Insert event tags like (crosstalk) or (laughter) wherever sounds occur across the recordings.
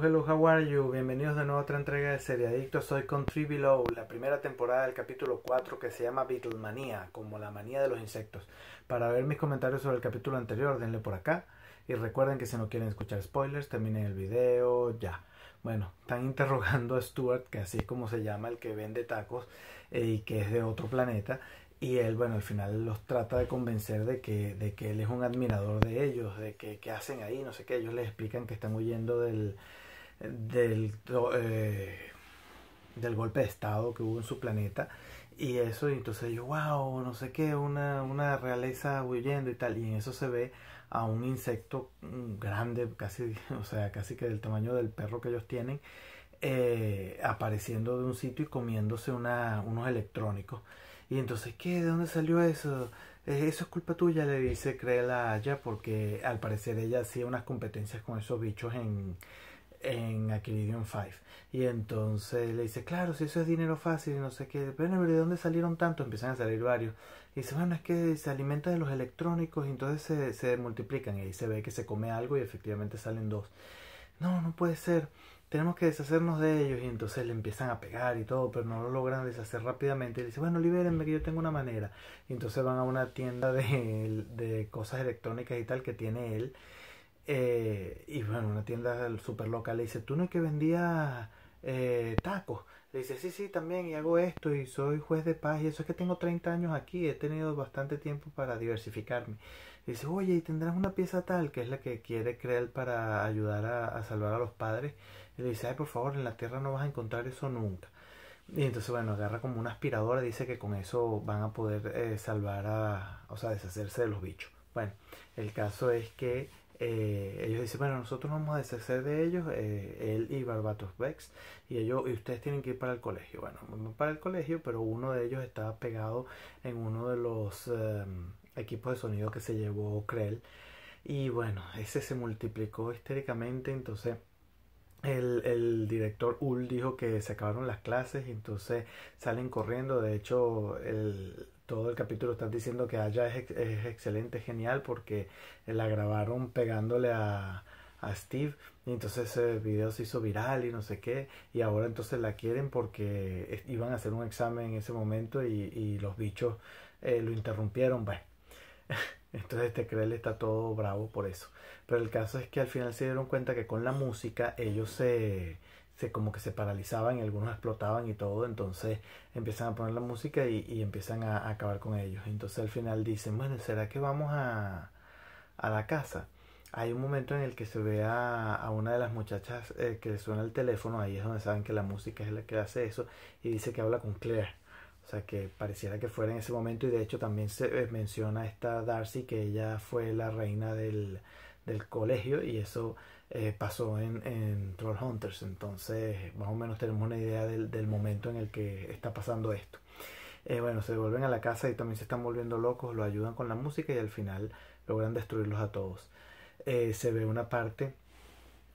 Hello, how are you? Bienvenidos de nuevo a otra entrega de Seriadictos. Soy Country Below, la primera temporada del capítulo 4 que se llama Beetlemania como la manía de los insectos. Para ver mis comentarios sobre el capítulo anterior, denle por acá. Y recuerden que si no quieren escuchar spoilers, terminen el video ya. Bueno, están interrogando a Stuart, que así es como se llama el que vende tacos eh, y que es de otro planeta. Y él, bueno, al final los trata de convencer de que, de que él es un admirador de ellos, de que, que hacen ahí, no sé qué. Ellos les explican que están huyendo del, del, eh, del golpe de Estado que hubo en su planeta. Y eso, y entonces yo, wow, no sé qué, una, una realeza huyendo y tal. Y en eso se ve a un insecto grande, casi, (laughs) o sea, casi que del tamaño del perro que ellos tienen, eh, apareciendo de un sitio y comiéndose una, unos electrónicos. Y entonces, ¿qué? ¿De dónde salió eso? Eh, eso es culpa tuya, le dice Crela a Aya, porque al parecer ella hacía unas competencias con esos bichos en, en Aquilidium 5. Y entonces le dice, claro, si eso es dinero fácil, y no sé qué, pero ¿de dónde salieron tanto Empiezan a salir varios. Y dice, bueno, es que se alimenta de los electrónicos y entonces se, se multiplican. Y ahí se ve que se come algo y efectivamente salen dos. No, no puede ser. Tenemos que deshacernos de ellos. Y entonces le empiezan a pegar y todo, pero no lo logran deshacer rápidamente. Y dice, bueno, libérenme que yo tengo una manera. Y entonces van a una tienda de, de cosas electrónicas y tal que tiene él eh, y bueno, una tienda súper loca le dice, tú no es que vendía eh, tacos. Le dice, sí, sí, también, y hago esto, y soy juez de paz, y eso es que tengo 30 años aquí, he tenido bastante tiempo para diversificarme. Le dice, oye, y tendrás una pieza tal, que es la que quiere creer para ayudar a, salvar a los padres. Y le dice, ay, por favor, en la tierra no vas a encontrar eso nunca. Y entonces, bueno, agarra como una aspiradora, dice que con eso van a poder eh, salvar a, o sea, deshacerse de los bichos. Bueno, el caso es que eh, ellos dicen, bueno, nosotros vamos a deshacer de ellos, eh, él y Barbatos Bex, y, ellos, y ustedes tienen que ir para el colegio. Bueno, para el colegio, pero uno de ellos estaba pegado en uno de los em, equipos de sonido que se llevó Krell. Y bueno, ese se multiplicó histéricamente, entonces... El, el, director ul dijo que se acabaron las clases entonces salen corriendo. De hecho, el, todo el capítulo estás diciendo que Aya es, es excelente, genial, porque la grabaron pegándole a, a Steve. Y entonces ese video se hizo viral y no sé qué. Y ahora entonces la quieren porque iban a hacer un examen en ese momento y, y los bichos eh, lo interrumpieron. Bueno. (laughs) Entonces este Krell está todo bravo por eso. Pero el caso es que al final se dieron cuenta que con la música ellos se se como que se paralizaban y algunos explotaban y todo, entonces empiezan a poner la música y, empiezan a, acabar con ellos. Entonces al final dicen, bueno, ¿será que vamos a, a la casa? Hay un momento en el que se ve a, una de las muchachas eh, que suena el teléfono, ahí es donde saben que la música es la que hace eso, y dice que habla con Claire. O sea, que pareciera que fuera en ese momento y de hecho también se eh, menciona esta Darcy, que ella fue la reina del, del colegio y eso eh, pasó en, en Hunters, Entonces, más o menos tenemos una idea del, momento en el que está pasando esto. Eh, bueno, se vuelven a la casa y también se están volviendo locos, lo ayudan con la música y al final logran destruirlos a todos. Eh, se ve una parte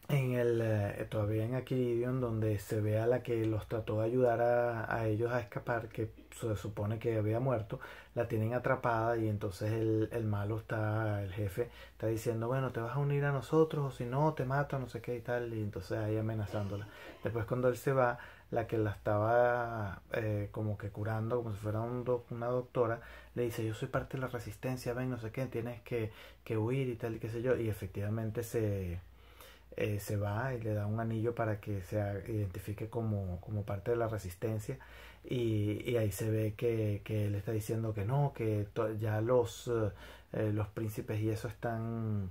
en el eh, todavía en Aquiridion donde se ve a la que los trató de ayudar a, ellos a escapar que se supone que había muerto la tienen atrapada y entonces el, el, malo está el jefe está diciendo bueno te vas a unir a nosotros o si no te mato no sé qué y tal y entonces ahí amenazándola después cuando él se va la que la estaba eh, como que curando como si fuera un una doctora le dice yo soy parte de la resistencia ven no sé qué tienes que, que huir y tal y qué sé yo y efectivamente se eh, se va y le da un anillo para que se identifique como, parte de la resistencia y, ahí se ve que, que, él está diciendo que no, que ya los, eh, los príncipes y eso están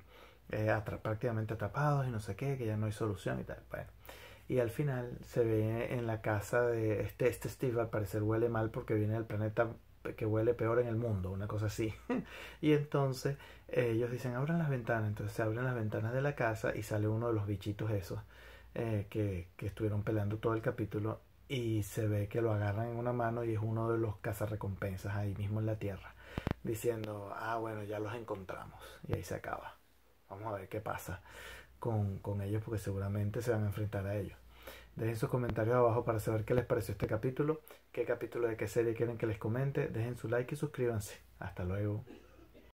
eh, prácticamente atrapados y no sé qué, que ya no hay solución y tal. Y al final se ve en la casa de este, este Steve, al parecer huele mal porque viene del planeta que huele peor en el mundo, una cosa así. (laughs) y entonces ellos dicen, abran las ventanas. Entonces se abren las ventanas de la casa y sale uno de los bichitos esos eh, que, estuvieron peleando todo el capítulo y se ve que lo agarran en una mano y es uno de los cazarrecompensas ahí mismo en la tierra, diciendo, ah, bueno, ya los encontramos. Y ahí se acaba. Vamos a ver qué pasa con, con ellos porque seguramente se van a enfrentar a ellos. Dejen sus comentarios abajo para saber qué les pareció este capítulo, qué capítulo de qué serie quieren que les comente. Dejen su like y suscríbanse. Hasta luego.